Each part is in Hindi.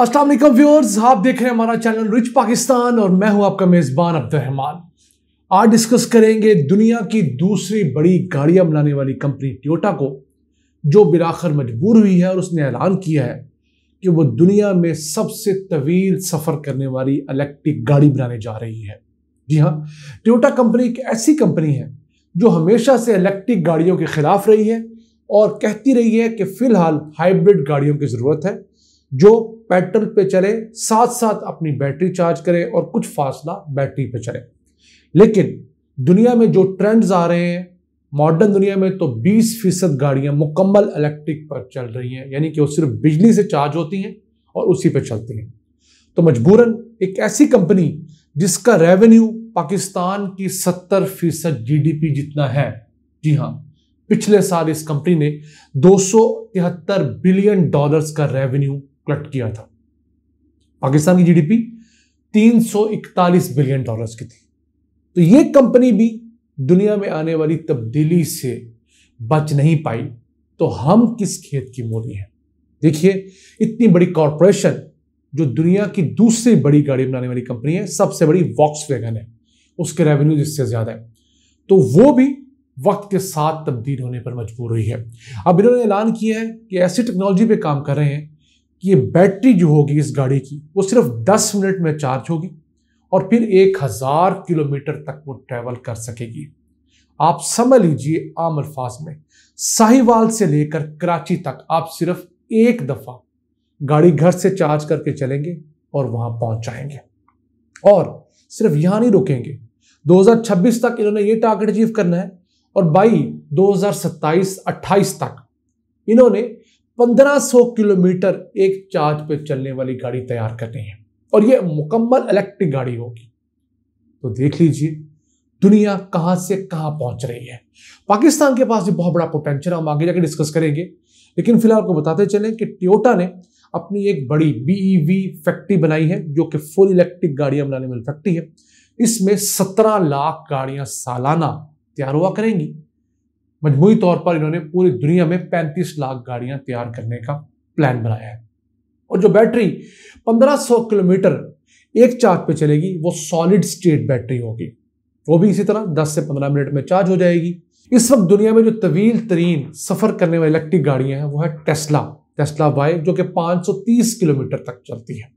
असलम व्यूअर्स आप देख रहे हैं हमारा चैनल रिच पाकिस्तान और मैं हूं आपका मेज़बान अब्दुलरहमान आज डिस्कस करेंगे दुनिया की दूसरी बड़ी गाड़ियां बनाने वाली कंपनी टोटा को जो बिलाखर मजबूर हुई है और उसने ऐलान किया है कि वो दुनिया में सबसे तवील सफ़र करने वाली इलेक्ट्रिक गाड़ी बनाने जा रही है जी हाँ टोटा कंपनी एक ऐसी कंपनी है जो हमेशा से इलेक्ट्रिक गाड़ियों के खिलाफ रही है और कहती रही है कि फ़िलहाल हाइब्रिड गाड़ियों की ज़रूरत है जो पेट्रोल पे चले साथ साथ अपनी बैटरी चार्ज करे और कुछ फासला बैटरी पे चले लेकिन दुनिया में जो ट्रेंड्स आ रहे हैं मॉडर्न दुनिया में तो 20 फीसद गाड़ियाँ मुकम्मल इलेक्ट्रिक पर चल रही हैं यानी कि वो सिर्फ बिजली से चार्ज होती हैं और उसी पर चलती हैं तो मजबूरन एक ऐसी कंपनी जिसका रेवेन्यू पाकिस्तान की 70 फीसद जी जितना है जी हाँ पिछले साल इस कंपनी ने दो बिलियन डॉलर्स का रेवेन्यू क्लट किया था पाकिस्तान की जीडीपी 341 बिलियन डॉलर्स की थी तो ये कंपनी भी दुनिया में आने वाली तब्दीली से बच नहीं पाई तो हम किस खेत की मोली हैं देखिए इतनी बड़ी कॉरपोरेशन जो दुनिया की दूसरी बड़ी गाड़ी बनाने वाली कंपनी है सबसे बड़ी वॉक्स वैगन है उसके रेवेन्यू इससे ज़्यादा है तो वो भी वक्त के साथ तब्दील होने पर मजबूर हुई है अब इन्होंने ऐलान किया है कि ऐसी टेक्नोलॉजी पे काम कर रहे हैं कि ये बैटरी जो होगी इस गाड़ी की वो सिर्फ 10 मिनट में चार्ज होगी और फिर 1000 किलोमीटर तक वो ट्रैवल कर सकेगी आप समझ लीजिए आम अल्फाज में साहिवाल से लेकर कराची तक आप सिर्फ एक दफ़ा गाड़ी घर से चार्ज करके चलेंगे और वहां पहुंच जाएंगे और सिर्फ यहां नहीं रुकेंगे 2026 तक इन्होंने ये टारगेट अचीव करना है और बाई 2027-28 तक इन्होंने 1500 किलोमीटर एक चार्ज पे चलने वाली गाड़ी तैयार करनी है और ये मुकम्मल इलेक्ट्रिक गाड़ी होगी तो देख लीजिए दुनिया कहां से कहां पहुंच रही है पाकिस्तान के पास भी बहुत बड़ा पोटेंशियल हम आगे जाके डिस्कस करेंगे लेकिन फिलहाल आपको बताते चलें कि टोयोटा ने अपनी एक बड़ी बीईवी फैक्ट्री e बनाई है जो कि फुल इलेक्ट्रिक गाड़ियां बनाने वाली फैक्ट्री है इसमें सत्रह लाख गाड़ियां सालाना तैयार हुआ करेंगी मजमू तौर पर इन्होंने पूरी दुनिया में 35 लाख गाड़ियां तैयार करने का प्लान बनाया है और जो बैटरी 1500 किलोमीटर एक चार्ज पे चलेगी वो सॉलिड स्टेट बैटरी होगी वो भी इसी तरह 10 से 15 मिनट में चार्ज हो जाएगी इस वक्त दुनिया में जो तवील तरीन सफ़र करने वाली इलेक्ट्रिक गाड़ियां हैं वो है टेस्ला टेस्ला वाई जो कि 530 किलोमीटर तक चलती है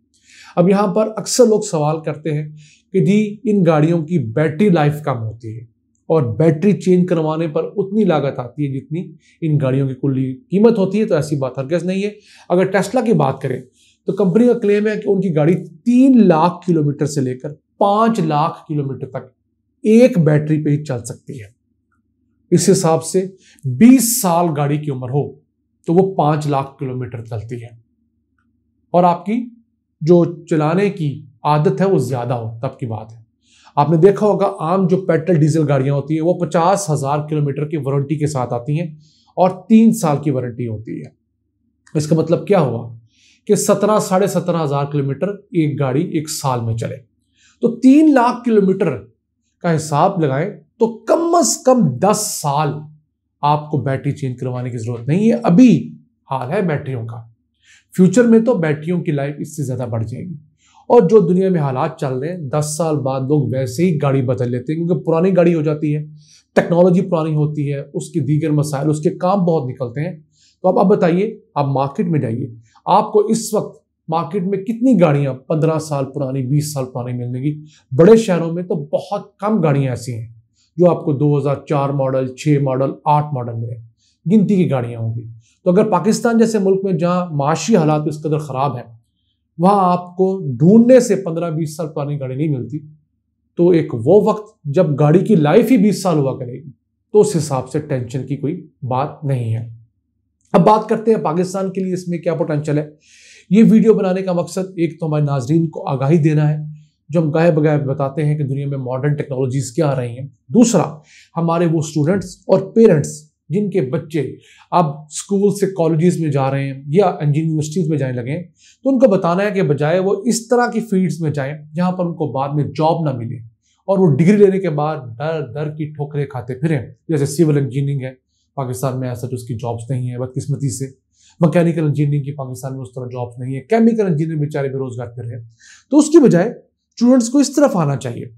अब यहाँ पर अक्सर लोग सवाल करते हैं कि जी इन गाड़ियों की बैटरी लाइफ कम होती है और बैटरी चेंज करवाने पर उतनी लागत आती है जितनी इन गाड़ियों की कुल कीमत होती है तो ऐसी बात हरगज नहीं है अगर टेस्ला की बात करें तो कंपनी का क्लेम है कि उनकी गाड़ी तीन लाख किलोमीटर से लेकर पाँच लाख किलोमीटर तक एक बैटरी पे ही चल सकती है इस हिसाब से 20 साल गाड़ी की उम्र हो तो वो पाँच लाख किलोमीटर चलती है और आपकी जो चलाने की आदत है वो ज़्यादा हो तब की बात है आपने देखा होगा आम जो पेट्रोल डीजल गाड़ियां होती है वो पचास हज़ार किलोमीटर की वारंटी के साथ आती हैं और तीन साल की वारंटी होती है इसका मतलब क्या हुआ कि सत्रह साढ़े सत्रह हज़ार किलोमीटर एक गाड़ी एक साल में चले तो तीन लाख किलोमीटर का हिसाब लगाएं तो कम अज कम दस साल आपको बैटरी चेंज करवाने की ज़रूरत नहीं है अभी हाल है बैटरियों का फ्यूचर में तो बैटरियों की लाइफ इससे ज़्यादा बढ़ जाएगी और जो दुनिया में हालात चल रहे हैं दस साल बाद लोग वैसे ही गाड़ी बदल लेते हैं क्योंकि पुरानी गाड़ी हो जाती है टेक्नोलॉजी पुरानी होती है उसके दीगर मसाइल उसके काम बहुत निकलते हैं तो अब आप बताइए आप मार्केट में जाइए आपको इस वक्त मार्केट में कितनी गाड़ियाँ पंद्रह साल पुरानी बीस साल पुरानी मिलेंगी बड़े शहरों में तो बहुत कम गाड़ियाँ ऐसी हैं जो आपको 2004 मॉडल 6 मॉडल 8 मॉडल में गिनती की गाड़ियाँ होंगी तो अगर पाकिस्तान जैसे मुल्क में जहाँ माशी हालात इस कदर ख़राब हैं वहां आपको ढूंढने से पंद्रह बीस साल पुरानी गाड़ी नहीं मिलती तो एक वो वक्त जब गाड़ी की लाइफ ही बीस साल हुआ करेगी तो उस हिसाब से टेंशन की कोई बात नहीं है अब बात करते हैं पाकिस्तान के लिए इसमें क्या पोटेंशियल है ये वीडियो बनाने का मकसद एक तो हमारे नाजरीन को आगाही देना है जो हम गायब गायब बताते हैं कि दुनिया में मॉडर्न टेक्नोलॉजीज क्या आ रही हैं दूसरा हमारे वो स्टूडेंट्स और पेरेंट्स जिनके बच्चे अब स्कूल से कॉलेजेस में जा रहे हैं या यूनिवर्सिटीज़ में जाने लगे तो उनको बताना है कि बजाय वो इस तरह की फील्ड्स में जाएं जहां पर उनको बाद में जॉब ना मिले और वो डिग्री लेने के बाद डर डर की ठोकरें खाते फिरें जैसे सिविल इंजीनियरिंग है पाकिस्तान में ऐसा तो उसकी जॉब्स नहीं है बदकिस्मती से मकैनिकल इंजीनियरिंग की पाकिस्तान में उस तरह जॉब्स नहीं है केमिकल इंजीनियर बेचारे बेरोजगार फिर रहे तो उसकी बजाय स्टूडेंट्स को इस तरफ आना चाहिए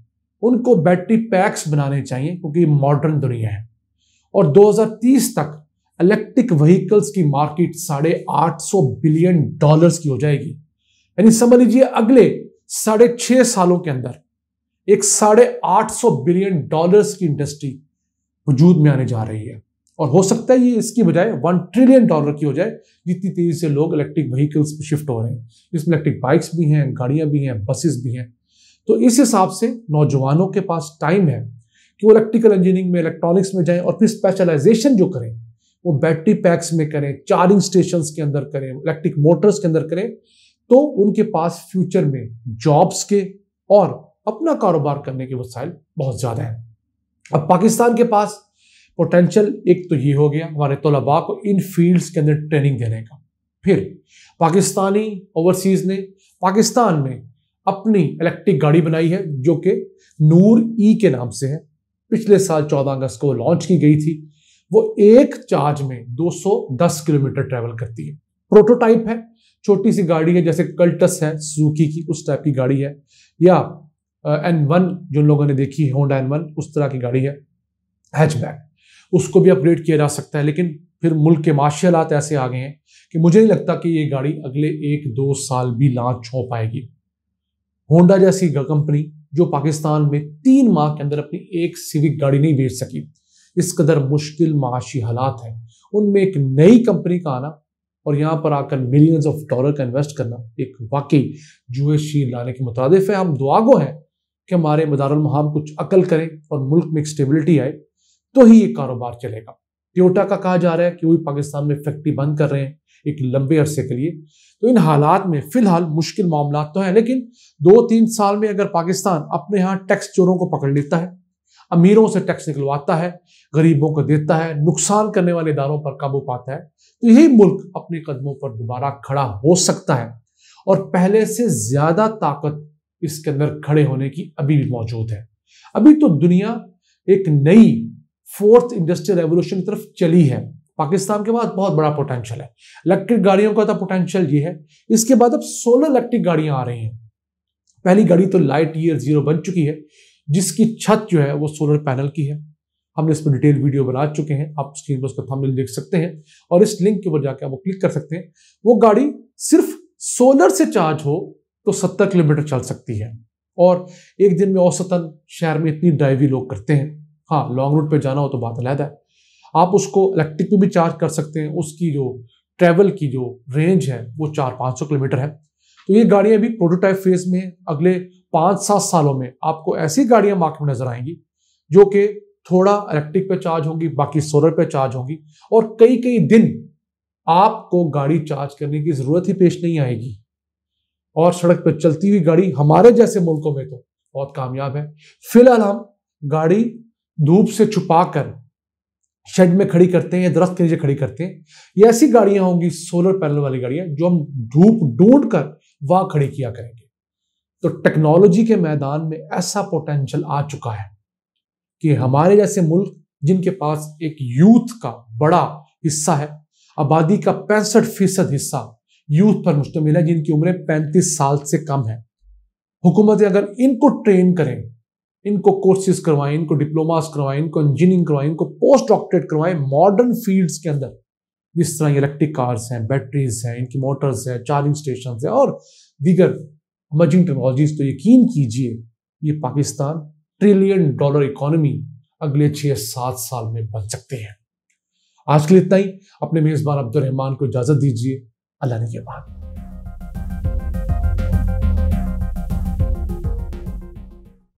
उनको बैटरी पैक्स बनाने चाहिए क्योंकि मॉडर्न दुनिया है और 2030 तक इलेक्ट्रिक व्हीकल्स की मार्केट साढ़े आठ सौ बिलियन डॉलर्स की हो जाएगी यानी समझ लीजिए अगले साढ़े छह सालों के अंदर एक साढ़े आठ सौ बिलियन डॉलर्स की इंडस्ट्री वजूद में आने जा रही है और हो सकता है ये इसकी बजाय वन ट्रिलियन डॉलर की हो जाए जितनी तेजी से लोग इलेक्ट्रिक व्हीकल्स पर शिफ्ट हो रहे हैं इसमें इलेक्ट्रिक बाइक्स भी हैं गाड़ियां भी हैं बसेस भी हैं तो इस हिसाब से नौजवानों के पास टाइम है कि वो इलेक्ट्रिकल इंजीनियरिंग में इलेक्ट्रॉनिक्स में जाएं और फिर स्पेशलाइजेशन जो करें वो बैटरी पैक्स में करें चार्जिंग स्टेशन के अंदर करें इलेक्ट्रिक मोटर्स के अंदर करें तो उनके पास फ्यूचर में जॉब्स के और अपना कारोबार करने के वसाइल बहुत ज़्यादा हैं अब पाकिस्तान के पास पोटेंशियल एक तो ये हो गया हमारे तलबा को इन फील्ड्स के अंदर ट्रेनिंग देने का फिर पाकिस्तानी ओवरसीज़ ने पाकिस्तान में अपनी इलेक्ट्रिक गाड़ी बनाई है जो कि नूर ई के नाम से है पिछले साल चौदह अगस्त को लॉन्च की गई थी वो एक चार्ज में 210 किलोमीटर ट्रेवल करती है प्रोटोटाइप है छोटी सी गाड़ी है जैसे कल्टस है सुजुकी की उस टाइप की गाड़ी है या एन uh, वन जिन लोगों ने देखी है होंडा एन वन उस तरह की गाड़ी है हैचबैक उसको भी अपग्रेड किया जा सकता है लेकिन फिर मुल्क के माशियालात ऐसे आ गए हैं कि मुझे नहीं लगता कि ये गाड़ी अगले एक दो साल भी लॉन्च हो पाएगी होंडा जैसी कंपनी जो पाकिस्तान में तीन माह के अंदर अपनी एक सिविक गाड़ी नहीं बेच सकी इस कदर मुश्किल माशी हालात हैं उनमें एक नई कंपनी का आना और यहाँ पर आकर मिलियंस ऑफ डॉलर का इन्वेस्ट करना एक वाकई जुए शीर लाने के मुतारिफ है हम दुआगो हैं कि हमारे मदारमहाम कुछ अकल करें और मुल्क में एक स्टेबिलिटी आए तो ही ये कारोबार चलेगा ट्योटा का कहा जा रहा है कि वो भी पाकिस्तान में फैक्ट्री बंद कर रहे हैं एक लंबे अरसे के लिए तो इन हालात में फिलहाल मुश्किल मामला तो हैं लेकिन दो तीन साल में अगर पाकिस्तान अपने यहाँ टैक्स चोरों को पकड़ लेता है अमीरों से टैक्स निकलवाता है गरीबों को देता है नुकसान करने वाले इदारों पर काबू पाता है तो यही मुल्क अपने कदमों पर दोबारा खड़ा हो सकता है और पहले से ज्यादा ताकत इसके अंदर खड़े होने की अभी भी मौजूद है अभी तो दुनिया एक नई फोर्थ इंडस्ट्रियल रेवोल्यूशन की तरफ चली है पाकिस्तान के पास बहुत बड़ा पोटेंशियल है इलेक्ट्रिक गाड़ियों का तो पोटेंशियल ये है इसके बाद अब सोलर इलेक्ट्रिक गाड़ियां आ रही हैं पहली गाड़ी तो लाइट ईयर जीरो बन चुकी है जिसकी छत जो है वो सोलर पैनल की है हमने इस पर डिटेल वीडियो बना चुके हैं आप स्क्रीन पर उसका थंबनेल देख सकते हैं और इस लिंक के ऊपर जाकर आप वो क्लिक कर सकते हैं वो गाड़ी सिर्फ सोलर से चार्ज हो तो सत्तर किलोमीटर चल सकती है और एक दिन में औसतन शहर में इतनी ड्राइवी लोग करते हैं हाँ लॉन्ग रूट पे जाना हो तो बात अलहदा है आप उसको इलेक्ट्रिक पे भी चार्ज कर सकते हैं उसकी जो ट्रैवल की जो रेंज है वो चार पाँच सौ किलोमीटर है तो ये गाड़ियाँ भी प्रोटोटाइप फेज में अगले पाँच सात सालों में आपको ऐसी गाड़ियाँ मार्केट में नजर आएंगी जो कि थोड़ा इलेक्ट्रिक पे चार्ज होंगी बाकी सोलर पे चार्ज होंगी और कई कई दिन आपको गाड़ी चार्ज करने की जरूरत ही पेश नहीं आएगी और सड़क पर चलती हुई गाड़ी हमारे जैसे मुल्कों में तो बहुत कामयाब है फिलहाल हम गाड़ी धूप से छुपा कर शेड में खड़ी करते हैं या दरख्त के नीचे खड़ी करते हैं ये ऐसी गाड़ियां होंगी सोलर पैनल वाली गाड़ियां जो हम धूप ढूंढ कर वहां खड़ी किया करेंगे तो टेक्नोलॉजी के मैदान में ऐसा पोटेंशियल आ चुका है कि हमारे जैसे मुल्क जिनके पास एक यूथ का बड़ा हिस्सा है आबादी का पैंसठ फीसद हिस्सा यूथ पर मुश्तमिल है जिनकी उम्र पैंतीस साल से कम है हुकूमतें अगर इनको ट्रेन करें इनको कोर्सेज करवाएं इनको डिप्लोमास करवाएं इनको इंजीनियरिंग करवाएं इनको पोस्ट डॉक्टरेट करवाएं मॉडर्न फील्ड्स के अंदर जिस तरह इलेक्ट्रिक कार्स हैं बैटरीज हैं इनकी मोटर्स हैं चार्जिंग स्टेशन हैं और दीगर इमर्जिंग टेक्नोलॉजीज तो यकीन कीजिए ये पाकिस्तान ट्रिलियन डॉलर इकोनॉमी अगले छः सात साल में बन सकते हैं आज के लिए इतना ही अपने मेज़बान अब्दुलरहमान को इजाज़त दीजिए अल्लाह ने के बाद